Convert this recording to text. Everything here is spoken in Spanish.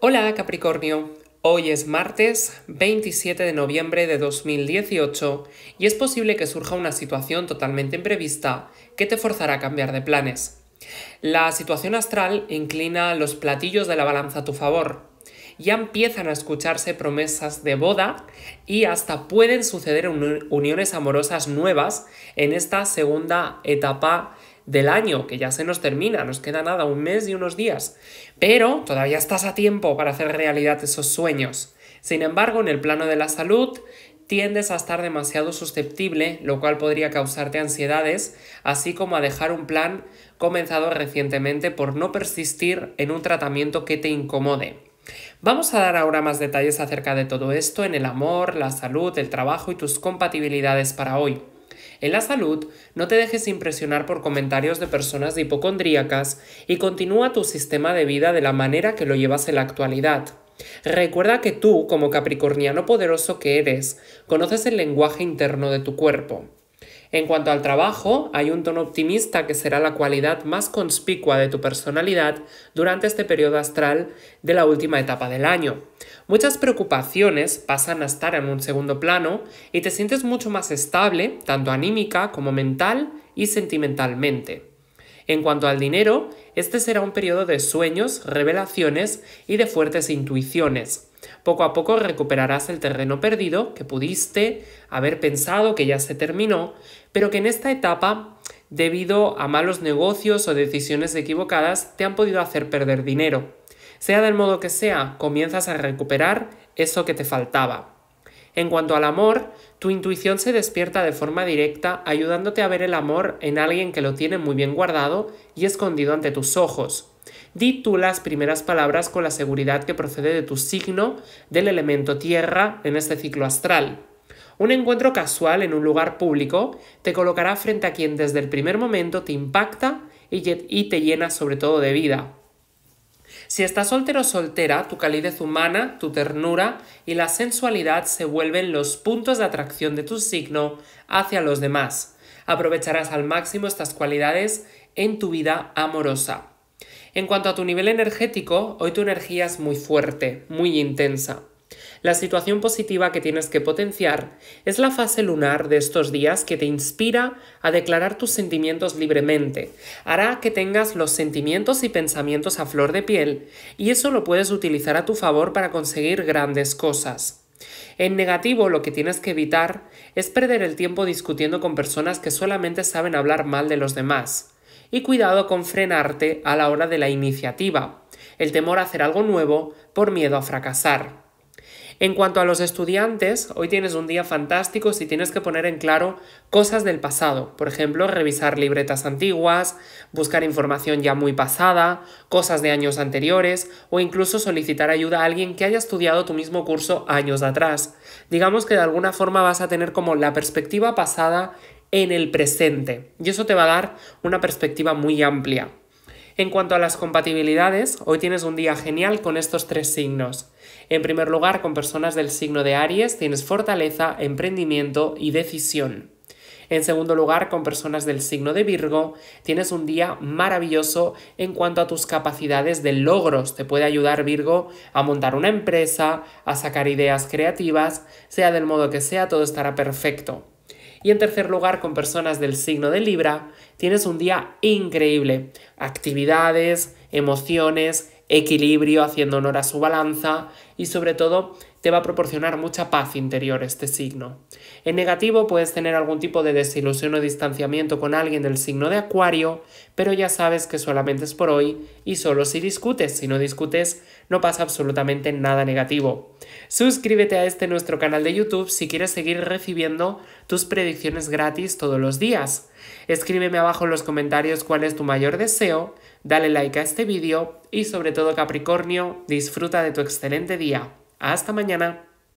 Hola Capricornio, hoy es martes 27 de noviembre de 2018 y es posible que surja una situación totalmente imprevista que te forzará a cambiar de planes. La situación astral inclina los platillos de la balanza a tu favor. Ya empiezan a escucharse promesas de boda y hasta pueden suceder uniones amorosas nuevas en esta segunda etapa del año, que ya se nos termina, nos queda nada, un mes y unos días. Pero todavía estás a tiempo para hacer realidad esos sueños. Sin embargo, en el plano de la salud, tiendes a estar demasiado susceptible, lo cual podría causarte ansiedades, así como a dejar un plan comenzado recientemente por no persistir en un tratamiento que te incomode. Vamos a dar ahora más detalles acerca de todo esto en el amor, la salud, el trabajo y tus compatibilidades para hoy. En la salud, no te dejes impresionar por comentarios de personas hipocondríacas y continúa tu sistema de vida de la manera que lo llevas en la actualidad. Recuerda que tú, como capricorniano poderoso que eres, conoces el lenguaje interno de tu cuerpo. En cuanto al trabajo, hay un tono optimista que será la cualidad más conspicua de tu personalidad durante este periodo astral de la última etapa del año. Muchas preocupaciones pasan a estar en un segundo plano y te sientes mucho más estable, tanto anímica como mental y sentimentalmente. En cuanto al dinero, este será un periodo de sueños, revelaciones y de fuertes intuiciones. Poco a poco recuperarás el terreno perdido que pudiste haber pensado que ya se terminó, pero que en esta etapa, debido a malos negocios o decisiones equivocadas, te han podido hacer perder dinero. Sea del modo que sea, comienzas a recuperar eso que te faltaba. En cuanto al amor, tu intuición se despierta de forma directa ayudándote a ver el amor en alguien que lo tiene muy bien guardado y escondido ante tus ojos. Di tú las primeras palabras con la seguridad que procede de tu signo, del elemento tierra, en este ciclo astral. Un encuentro casual en un lugar público te colocará frente a quien desde el primer momento te impacta y te llena sobre todo de vida. Si estás soltero o soltera, tu calidez humana, tu ternura y la sensualidad se vuelven los puntos de atracción de tu signo hacia los demás. Aprovecharás al máximo estas cualidades en tu vida amorosa. En cuanto a tu nivel energético, hoy tu energía es muy fuerte, muy intensa. La situación positiva que tienes que potenciar es la fase lunar de estos días que te inspira a declarar tus sentimientos libremente. Hará que tengas los sentimientos y pensamientos a flor de piel y eso lo puedes utilizar a tu favor para conseguir grandes cosas. En negativo, lo que tienes que evitar es perder el tiempo discutiendo con personas que solamente saben hablar mal de los demás. Y cuidado con frenarte a la hora de la iniciativa, el temor a hacer algo nuevo por miedo a fracasar. En cuanto a los estudiantes, hoy tienes un día fantástico si tienes que poner en claro cosas del pasado, por ejemplo, revisar libretas antiguas, buscar información ya muy pasada, cosas de años anteriores o incluso solicitar ayuda a alguien que haya estudiado tu mismo curso años atrás. Digamos que de alguna forma vas a tener como la perspectiva pasada en el presente y eso te va a dar una perspectiva muy amplia. En cuanto a las compatibilidades, hoy tienes un día genial con estos tres signos. En primer lugar, con personas del signo de Aries tienes fortaleza, emprendimiento y decisión. En segundo lugar, con personas del signo de Virgo, tienes un día maravilloso en cuanto a tus capacidades de logros. Te puede ayudar Virgo a montar una empresa, a sacar ideas creativas, sea del modo que sea, todo estará perfecto. Y en tercer lugar, con personas del signo de Libra, tienes un día increíble. Actividades, emociones, equilibrio, haciendo honor a su balanza y sobre todo te va a proporcionar mucha paz interior este signo. En negativo puedes tener algún tipo de desilusión o distanciamiento con alguien del signo de Acuario, pero ya sabes que solamente es por hoy y solo si discutes. Si no discutes no pasa absolutamente nada negativo. Suscríbete a este nuestro canal de YouTube si quieres seguir recibiendo tus predicciones gratis todos los días. Escríbeme abajo en los comentarios cuál es tu mayor deseo, dale like a este vídeo y sobre todo Capricornio, disfruta de tu excelente día. Hasta mañana.